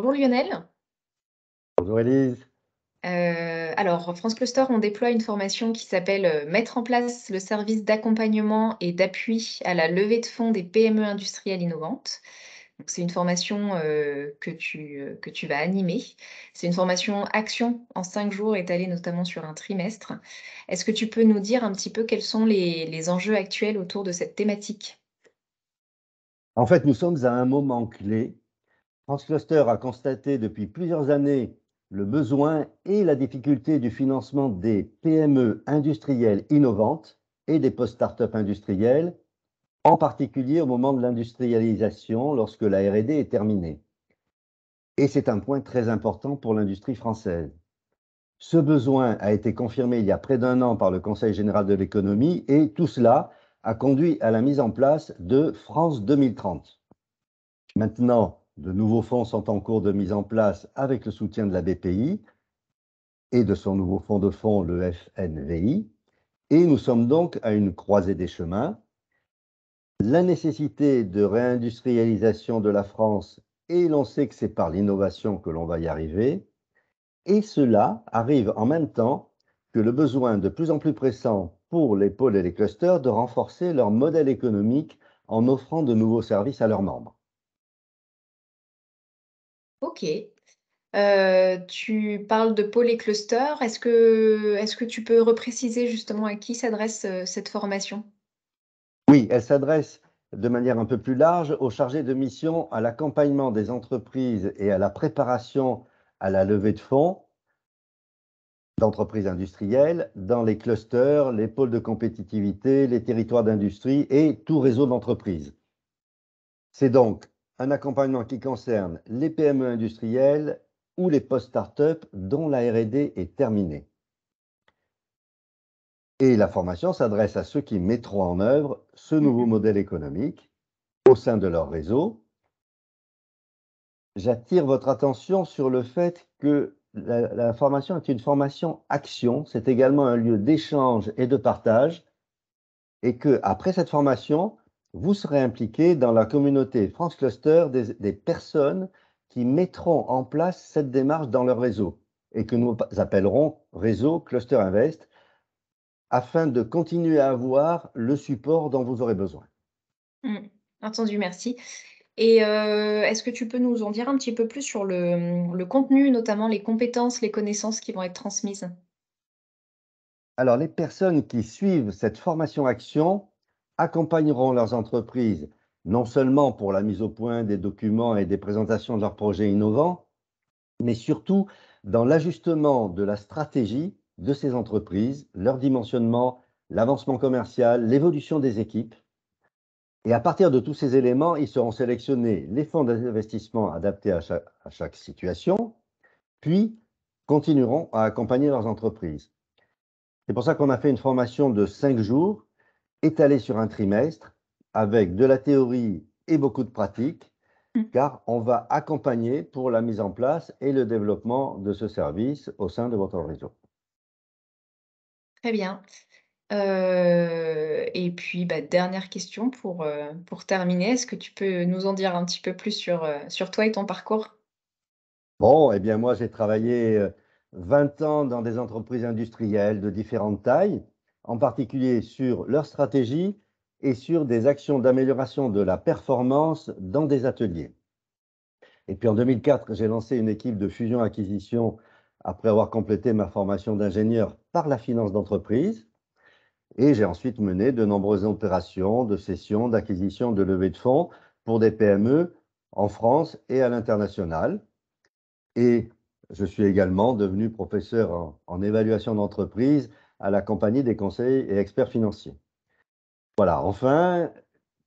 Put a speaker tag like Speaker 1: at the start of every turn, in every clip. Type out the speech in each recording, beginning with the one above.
Speaker 1: Bonjour Lionel.
Speaker 2: Bonjour Elise.
Speaker 1: Euh, alors, France Cluster, on déploie une formation qui s'appelle euh, Mettre en place le service d'accompagnement et d'appui à la levée de fonds des PME industrielles innovantes. C'est une formation euh, que, tu, que, tu, vas animer. C'est une formation action en cinq jours étalée notamment sur un trimestre. Est-ce que tu peux nous dire un petit peu quels sont les enjeux actuels autour de cette thématique
Speaker 2: En fait, nous sommes à un moment clé France cluster a constaté depuis plusieurs années le besoin et la difficulté du financement des PME industrielles innovantes et des post-start-up industrielles, en particulier au moment de l'industrialisation lorsque la RD est terminée. Et c'est un point très important pour l'industrie française. Ce besoin a été confirmé il y a près d'un an par le Conseil général de l'économie et tout cela a conduit à la mise en place de France 2030. Maintenant, de nouveaux fonds sont en cours de mise en place avec le soutien de la BPI et de son nouveau fonds de fonds, le FNVI. Et nous sommes donc à une croisée des chemins. La nécessité de réindustrialisation de la France, et l'on sait que c'est par l'innovation que l'on va y arriver, et cela arrive en même temps que le besoin de plus en plus pressant pour les pôles et les clusters de renforcer leur modèle économique en offrant de nouveaux services à leurs membres.
Speaker 1: OK. Euh, tu parles de pôles et clusters. Est-ce que, est-ce que tu peux repréciser justement à qui s'adresse euh, cette formation
Speaker 2: Oui, elle s'adresse de manière un peu plus large aux chargés de mission à l'accompagnement des entreprises et à la préparation à la levée de fonds d'entreprises industrielles dans les clusters, les pôles de compétitivité, les territoires d'industrie et tout réseau d'entreprises. C'est donc un accompagnement qui concerne les PME industrielles ou les post-start-up dont la RD est terminée. Et la formation s'adresse à ceux qui mettront en œuvre ce nouveau mhm. modèle économique au sein de leur réseau. J'attire votre attention sur le fait que la, la formation est une formation action, c'est également un lieu d'échange et de partage, et que après cette formation, vous serez impliqué dans la communauté France Cluster des, des, personnes qui mettront en place cette démarche dans leur réseau et que nous appellerons réseau Cluster Invest afin de continuer à avoir le support dont vous aurez besoin.
Speaker 1: Mmh, entendu, merci. Et euh, est-ce que tu peux nous en dire un petit peu plus sur le contenu, notamment les compétences, les connaissances qui vont être transmises
Speaker 2: Alors, les personnes qui suivent cette formation action accompagneront leurs entreprises non seulement pour la mise au point des documents et des présentations de leurs projets innovants, mais surtout dans l'ajustement de la stratégie de ces entreprises, leur dimensionnement, l'avancement commercial, l'évolution des équipes. Et à partir de tous ces éléments, ils seront sélectionnés les fonds d'investissement adaptés à chaque, situation, puis continueront à accompagner leurs entreprises. C'est pour ça qu'on a fait une formation de cinq jours étalé sur un trimestre avec de la théorie et beaucoup de pratique, mmh. car on va accompagner pour la mise en place et le développement de ce service au sein de votre réseau.
Speaker 1: Très bien. Euh, et puis, bah, dernière question pour, euh, pour terminer. Est-ce que tu peux nous en dire un petit peu plus sur, euh, sur toi et ton parcours
Speaker 2: Bon, eh bien moi, j'ai travaillé 20 ans dans des entreprises industrielles de différentes tailles en particulier sur leur stratégie et sur des actions d'amélioration de la performance dans des ateliers. Et puis en 2004, j'ai lancé une équipe de fusion-acquisition après avoir complété ma formation d'ingénieur par la finance d'entreprise. Et j'ai ensuite mené de nombreuses opérations de cession, d'acquisition, de levée de fonds pour des PME en France et à l'international. Et je suis également devenu professeur en, en évaluation d'entreprise à la compagnie des conseils et experts financiers. Voilà, enfin,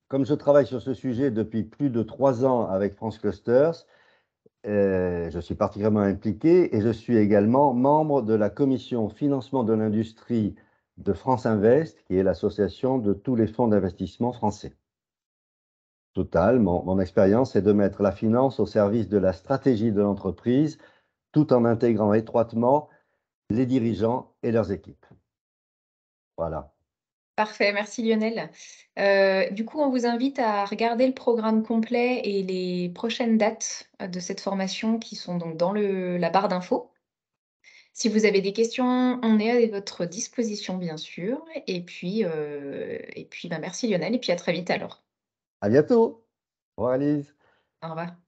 Speaker 2: comme je travaille sur ce sujet depuis plus de trois ans avec France Clusters, euh, je suis particulièrement impliqué et je suis également membre de la commission financement de l'industrie de France Invest, qui est l'association de tous les fonds d'investissement français. Total, mon expérience est de mettre la finance au service de la stratégie de l'entreprise, tout en intégrant étroitement les dirigeants et leurs équipes. Voilà.
Speaker 1: Parfait, merci Lionel. Euh, du coup, on vous invite à regarder le programme complet et les prochaines dates euh, de cette formation qui sont donc dans la barre d'infos. Si vous avez des questions, on est à votre disposition, bien sûr. Et puis, euh, et puis bah, merci Lionel, et puis à très vite alors. À bientôt. Au revoir Au revoir.